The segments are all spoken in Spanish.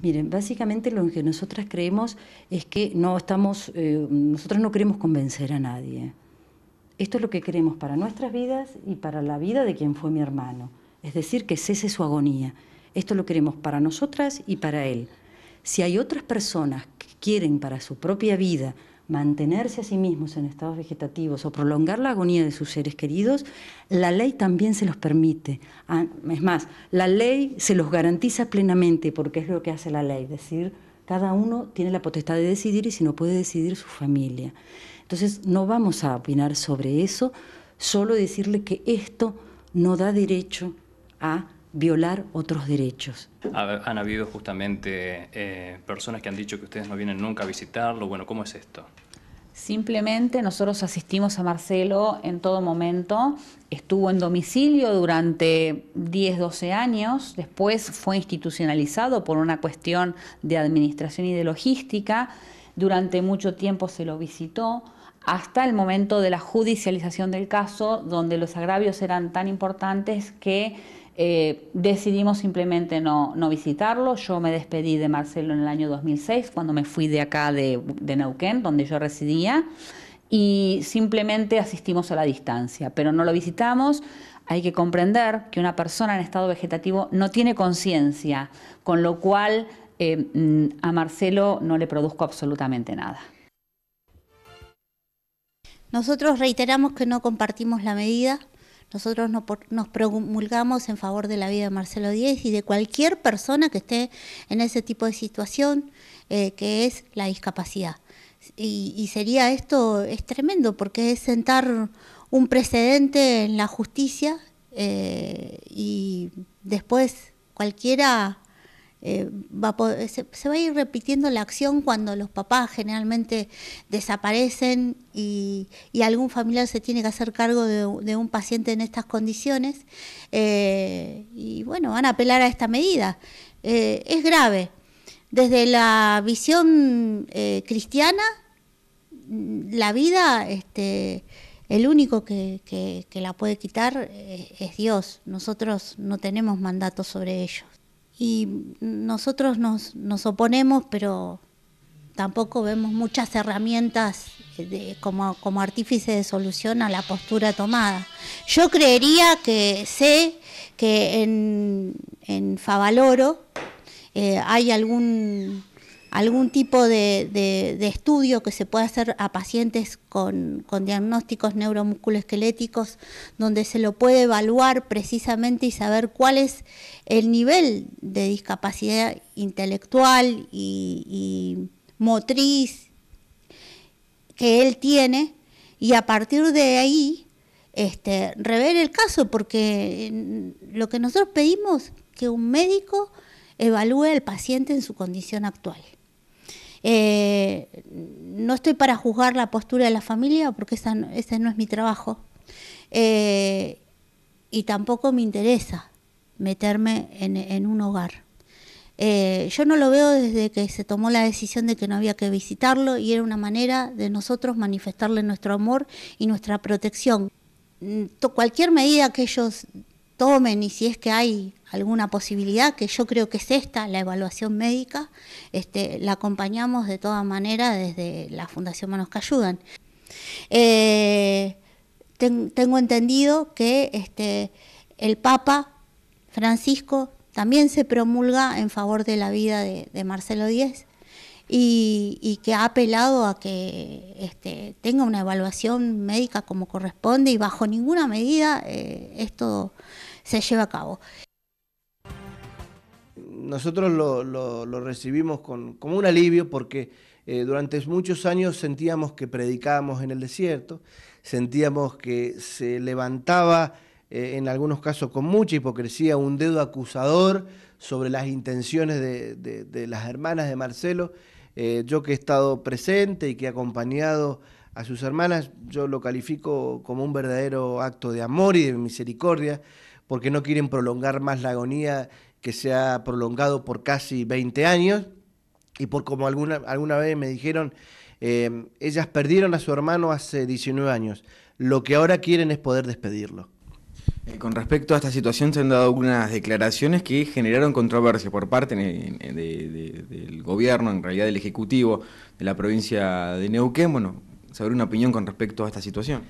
Miren, básicamente lo que nosotras creemos es que no estamos, eh, nosotros no queremos convencer a nadie. Esto es lo que queremos para nuestras vidas y para la vida de quien fue mi hermano. Es decir, que cese su agonía. Esto lo queremos para nosotras y para él. Si hay otras personas que quieren para su propia vida mantenerse a sí mismos en estados vegetativos o prolongar la agonía de sus seres queridos, la ley también se los permite. Ah, es más, la ley se los garantiza plenamente porque es lo que hace la ley, es decir, cada uno tiene la potestad de decidir y si no puede decidir su familia. Entonces, no vamos a opinar sobre eso, solo decirle que esto no da derecho a violar otros derechos. Han habido justamente eh, personas que han dicho que ustedes no vienen nunca a visitarlo. Bueno, ¿cómo es esto? Simplemente nosotros asistimos a Marcelo en todo momento. Estuvo en domicilio durante 10, 12 años. Después fue institucionalizado por una cuestión de administración y de logística. Durante mucho tiempo se lo visitó hasta el momento de la judicialización del caso, donde los agravios eran tan importantes que eh, decidimos simplemente no, visitarlo. Yo me despedí de Marcelo en el año 2006, cuando me fui de acá de, Neuquén, donde yo residía, y simplemente asistimos a la distancia, pero no lo visitamos. Hay que comprender que una persona en estado vegetativo no tiene conciencia, con lo cual eh, mm, a Marcelo no le produzco absolutamente nada. Nosotros reiteramos que no compartimos la medida. Nosotros nos promulgamos en favor de la vida de Marcelo Díez y de cualquier persona que esté en ese tipo de situación eh, que es la discapacidad. Y, sería esto, es tremendo, porque es sentar un precedente en la justicia eh, y después cualquiera eh, eh, se, va a ir repitiendo la acción cuando los papás generalmente desaparecen y, algún familiar se tiene que hacer cargo de, un paciente en estas condiciones. Eh, y bueno, van a apelar a esta medida. es grave. Desde la visión cristiana, la vida, este, el único que, que la puede quitar es Dios. Nosotros no tenemos mandato sobre ellos y nosotros nos, nos oponemos, pero tampoco vemos muchas herramientas como, como artífice de solución a la postura tomada. Yo creería que sé que en, en Favaloro eh, hay algún algún tipo de, estudio que se pueda hacer a pacientes con, diagnósticos neuromusculoesqueléticos, donde se lo puede evaluar precisamente y saber cuál es el nivel de discapacidad intelectual y, motriz que él tiene, y a partir de ahí este, rever el caso, porque eh, lo que nosotros pedimos que un médico evalúe al paciente en su condición actual. Eh, no estoy para juzgar la postura de la familia porque ese no es mi trabajo. Eh, y tampoco me interesa meterme en, un hogar. Eh, yo no lo veo desde que se tomó la decisión de que no había que visitarlo y era una manera de nosotros manifestarle nuestro amor y nuestra protección. Mm, cualquier medida que ellos tomen y si es que hay alguna posibilidad, que yo creo que es esta, la evaluación médica, este, la acompañamos de todas maneras desde la Fundación Manos que Ayudan. Eh, tengo entendido que este, el Papa Francisco también se promulga en favor de la vida de, de Marcelo Díez y, que ha apelado a que este, tenga una evaluación médica como corresponde y bajo ninguna medida eh, esto se lleva a cabo. Nosotros lo, recibimos con, como un alivio porque eh, durante muchos años sentíamos que predicábamos en el desierto, sentíamos que se levantaba eh, en algunos casos con mucha hipocresía un dedo acusador sobre las intenciones de las hermanas de Marcelo eh, yo que he estado presente y que he acompañado a sus hermanas, yo lo califico como un verdadero acto de amor y de misericordia, porque no quieren prolongar más la agonía que se ha prolongado por casi 20 años, y por como alguna, alguna vez me dijeron, eh, ellas perdieron a su hermano hace 19 años, lo que ahora quieren es poder despedirlo. Eh, con respecto a esta situación se han dado algunas declaraciones que generaron controversia por parte del gobierno, en realidad del Ejecutivo de la provincia de Neuquén. Bueno, saber una opinión con respecto a esta situación.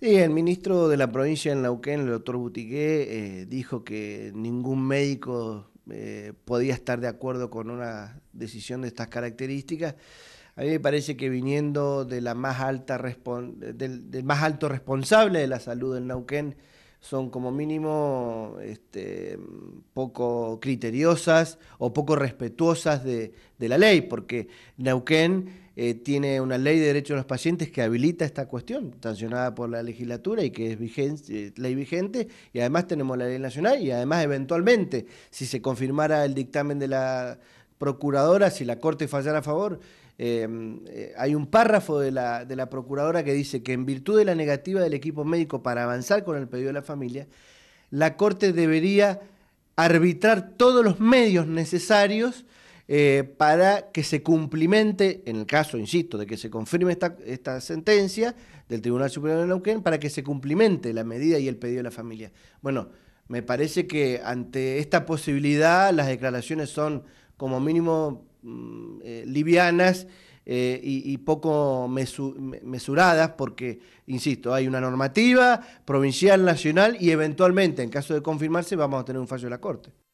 Sí, el ministro de la provincia de Neuquén, el doctor Butiqué, eh, dijo que ningún médico eh, podía estar de acuerdo con una decisión de estas características. A mí me parece que viniendo de la más alta del, del, más alto responsable de la salud en Neuquén, son como mínimo este, poco criteriosas o poco respetuosas de, la ley, porque Neuquén eh, tiene una ley de derechos de los pacientes que habilita esta cuestión, sancionada por la legislatura y que es eh, ley vigente, y además tenemos la ley nacional y además eventualmente, si se confirmara el dictamen de la procuradora, si la Corte fallara a favor, Em, eh, hay un párrafo de la, procuradora que dice que en virtud de la negativa del equipo médico para avanzar con el pedido de la familia, la Corte debería arbitrar todos los medios necesarios eh, para que se cumplimente, en el caso, insisto, de que se confirme esta, sentencia del Tribunal Superior de Neuquén, para que se cumplimente la medida y el pedido de la familia. Bueno, me parece que ante esta posibilidad las declaraciones son como mínimo Mm, eh, livianas eh, y, poco mesuradas, porque, insisto, hay una normativa provincial, nacional y eventualmente, en caso de confirmarse, vamos a tener un fallo de la Corte.